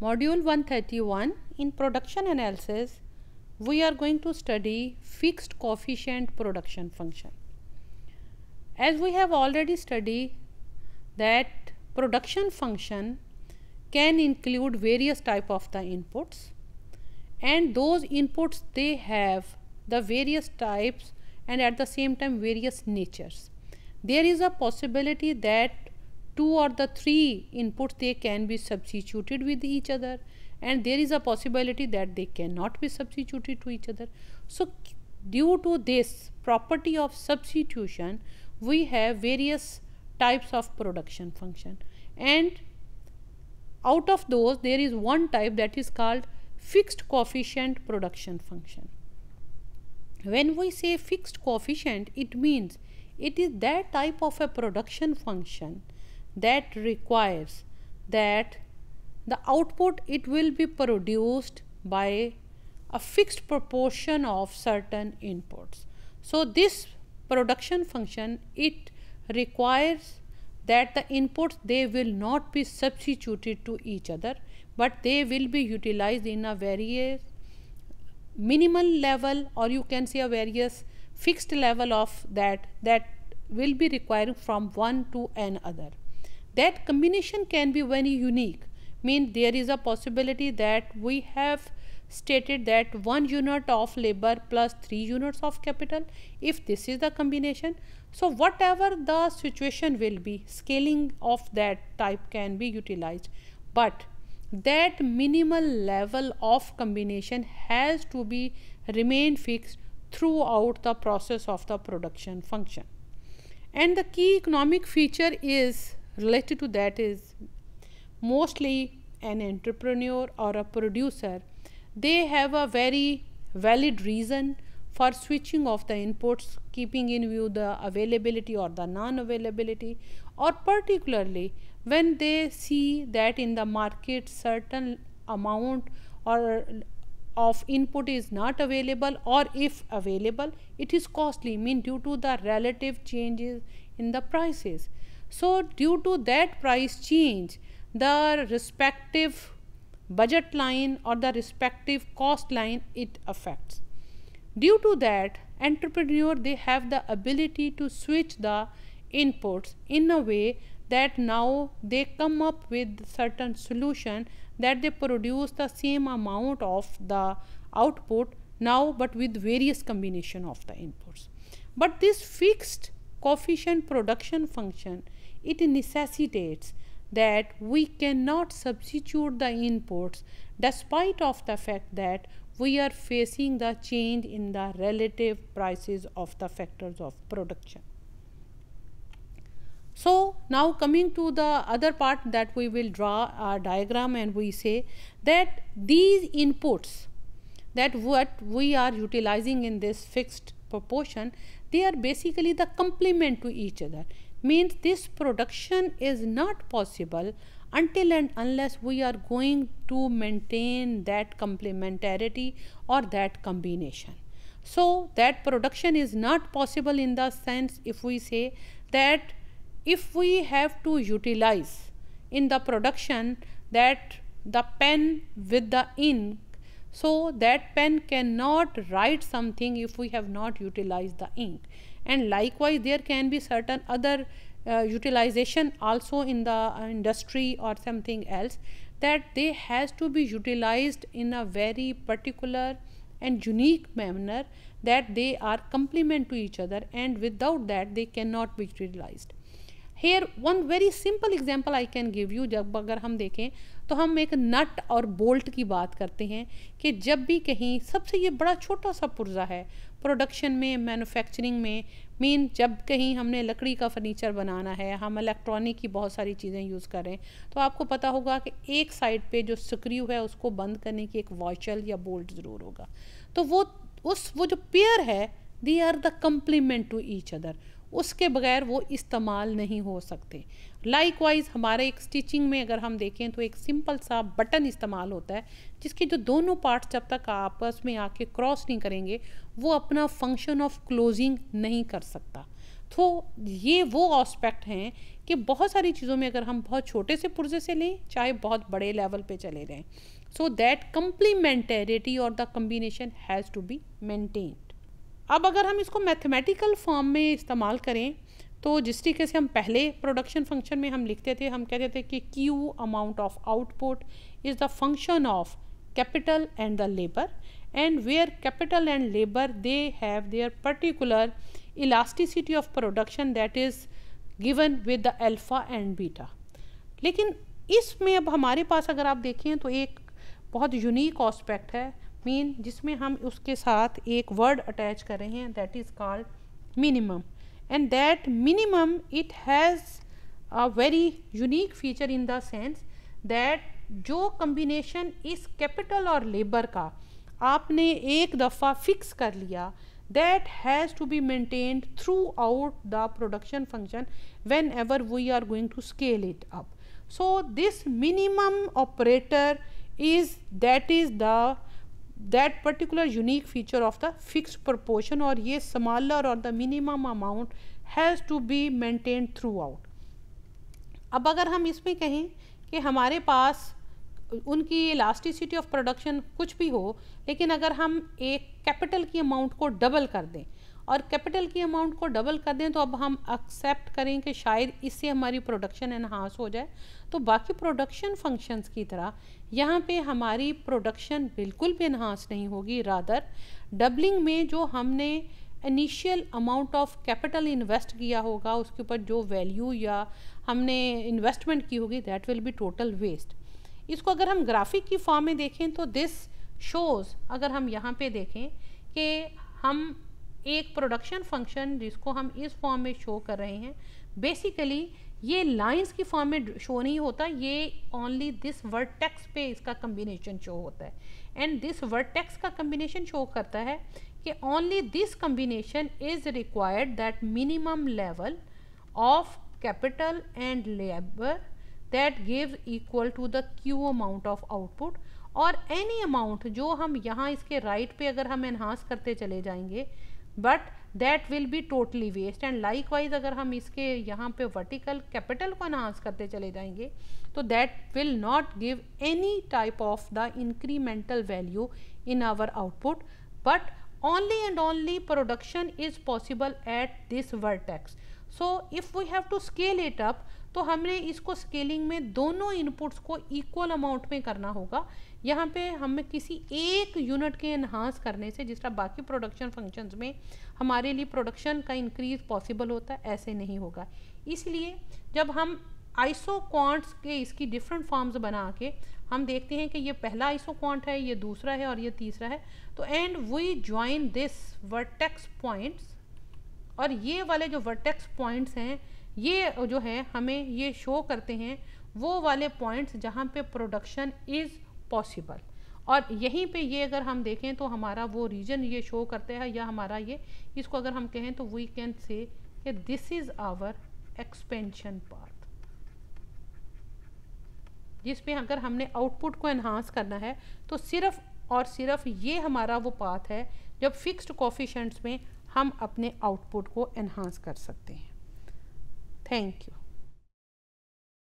Module 131 in production analysis we are going to study fixed coefficient production function. As we have already studied that production function can include various type of the inputs and those inputs they have the various types and at the same time various natures. There is a possibility that two or the three inputs they can be substituted with each other and there is a possibility that they cannot be substituted to each other so due to this property of substitution we have various types of production function and out of those there is one type that is called fixed coefficient production function when we say fixed coefficient it means it is that type of a production function that requires that the output it will be produced by a fixed proportion of certain inputs. So, this production function it requires that the inputs they will not be substituted to each other but they will be utilized in a various minimal level or you can say a various fixed level of that that will be required from one to another that combination can be very unique mean there is a possibility that we have stated that one unit of labor plus three units of capital if this is the combination so whatever the situation will be scaling of that type can be utilized but that minimal level of combination has to be remain fixed throughout the process of the production function and the key economic feature is related to that is mostly an entrepreneur or a producer they have a very valid reason for switching off the inputs keeping in view the availability or the non availability or particularly when they see that in the market certain amount or of input is not available or if available it is costly mean due to the relative changes in the prices so, due to that price change, the respective budget line or the respective cost line it affects. Due to that, entrepreneur they have the ability to switch the inputs in a way that now they come up with certain solution that they produce the same amount of the output now but with various combination of the inputs. But this fixed coefficient production function it necessitates that we cannot substitute the inputs despite of the fact that we are facing the change in the relative prices of the factors of production. So now coming to the other part that we will draw our diagram and we say that these inputs that what we are utilizing in this fixed proportion they are basically the complement to each other means this production is not possible until and unless we are going to maintain that complementarity or that combination. So, that production is not possible in the sense if we say that if we have to utilize in the production that the pen with the ink, so that pen cannot write something if we have not utilized the ink and likewise there can be certain other uh, utilization also in the uh, industry or something else that they has to be utilized in a very particular and unique manner that they are complement to each other and without that they cannot be utilized here one very simple example I can give you जब अगर हम देखें तो हम एक नट और bolt की बात करते हैं कि जब भी कहीं सबसे ये बड़ा छोटा सा पुर्जा है प्रोडक्शन में मैन्युफैक्चरिंग में मीन जब कहीं हमने लकड़ी का फर्नीचर बनाना है हम इलेक्ट्रॉनिक की बहुत सारी चीज़ें यूज़ कर रहे हैं तो आपको पता होगा कि एक साइड पे जो स्क्रू है उसको बंद करने की एक वॉचल या बोल्ट ज़रूर होगा तो वो उस वो जो पेयर है they are the complement to each other उसके बगैर वो इस्तेमाल नहीं हो सकते लाइक वाइज हमारे एक स्टिचिंग में अगर हम देखें तो एक सिंपल सा बटन इस्तेमाल होता है जिसके जो दोनों पार्ट्स जब तक आपस में आके क्रॉस नहीं करेंगे वो अपना फंक्शन ऑफ क्लोजिंग नहीं कर सकता तो ये वो ऑस्पेक्ट हैं कि बहुत सारी चीज़ों में अगर हम बहुत छोटे से पुर्जे से लें चाहे बहुत बड़े लेवल पे चले जाएँ सो दैट कम्प्लीमेंटेरिटी और the combination has to be maintain अब अगर हम इसको मैथमेटिकल फॉर्म में इस्तेमाल करें तो जिस तरीके से हम पहले प्रोडक्शन फंक्शन में हम लिखते थे हम कहते थे कि Q amount of output is the function of capital and the labour and where capital and labour they have their particular elasticity of production that is given with the alpha and beta लेकिन इसमें अब हमारे पास अगर आप देखें तो एक बहुत यूनिक ऑस्पेक्ट है मीन जिसमें हम उसके साथ एक वर्ड अटैच कर रहे हैं that is called minimum and that minimum it has a very unique feature in the sense that जो कम्बिनेशन इस कैपिटल और लेबर का आपने एक दफ़ा फिक्स कर लिया that has to be maintained throughout the production function whenever we are going to scale it up so this minimum operator is that is the that particular unique feature of the fix proportion और ये smaller और the minimum amount has to be maintain throughout अब अगर हम इसमें कहें कि हमारे पास उनकी इलास्टिसिटी ऑफ प्रोडक्शन कुछ भी हो लेकिन अगर हम एक कैपिटल की अमाउंट को डबल कर दें और कैपिटल की अमाउंट को डबल कर दें तो अब हम एक्सेप्ट करें कि शायद इससे हमारी प्रोडक्शन इन्हांस हो जाए तो बाकी प्रोडक्शन फंक्शंस की तरह यहाँ पे हमारी प्रोडक्शन बिल्कुल भी इन्हांस नहीं होगी रादर डबलिंग में जो हमने initial amount of capital invest किया होगा उसके ऊपर जो वैल्यू या हमने इन्वेस्टमेंट की होगी that will be total waste इसको अगर हम ग्राफिक की फॉर्म में देखें तो दिस शोज़ अगर हम यहाँ पे देखें कि हम एक प्रोडक्शन फंक्शन जिसको हम इस फॉर्म में शो कर रहे हैं बेसिकली ये लाइंस की फॉर्म में शो नहीं होता ये ओनली दिस वर्टेक्स पे इसका कम्बिनेशन शो होता है एंड दिस वर्टेक्स का कम्बिनेशन शो करता है कि only this combination is required that minimum level of capital and labour that gives equal to the Q amount of output और any amount जो हम यहाँ इसके राइट right पे अगर हम एनहांस करते चले जाएंगे but that will be totally waste and likewise अगर हम इसके यहाँ पे वर्टिकल कैपिटल को एनहांस करते चले जाएंगे तो that will not give any type of the incremental value in our output but only and only production is possible at this vertex so if we have to scale it up तो हमने इसको scaling में दोनों inputs को equal amount में करना होगा यहाँ पे हमें किसी एक यूनिट के इन्हांस करने से जिस तरह बाकी प्रोडक्शन फंक्शंस में हमारे लिए प्रोडक्शन का इंक्रीज पॉसिबल होता है ऐसे नहीं होगा इसलिए जब हम आइसो क्वांट्स के इसकी डिफरेंट फॉर्म्स बना के हम देखते हैं कि ये पहला आइसो क्वांट है ये दूसरा है और ये तीसरा है तो and we join this vertex points और ये वाले जो वर्टेक्स पॉइंट्स हैं ये जो है हमें ये शो करते हैं वो वाले पॉइंट्स जहाँ पे प्रोडक्शन इज़ पॉसिबल और यहीं पे ये अगर हम देखें तो हमारा वो रीजन ये शो करते हैं या हमारा ये इसको अगर हम कहें तो वी कैन से कि this is our expansion path जिसमें अगर हमने आउटपुट को एनहांस करना है तो सिर्फ और सिर्फ ये हमारा वो पाथ है जब फिक्स्ड कॉफिशेंट्स में हम अपने आउटपुट को एनहांस कर सकते हैं थैंक यू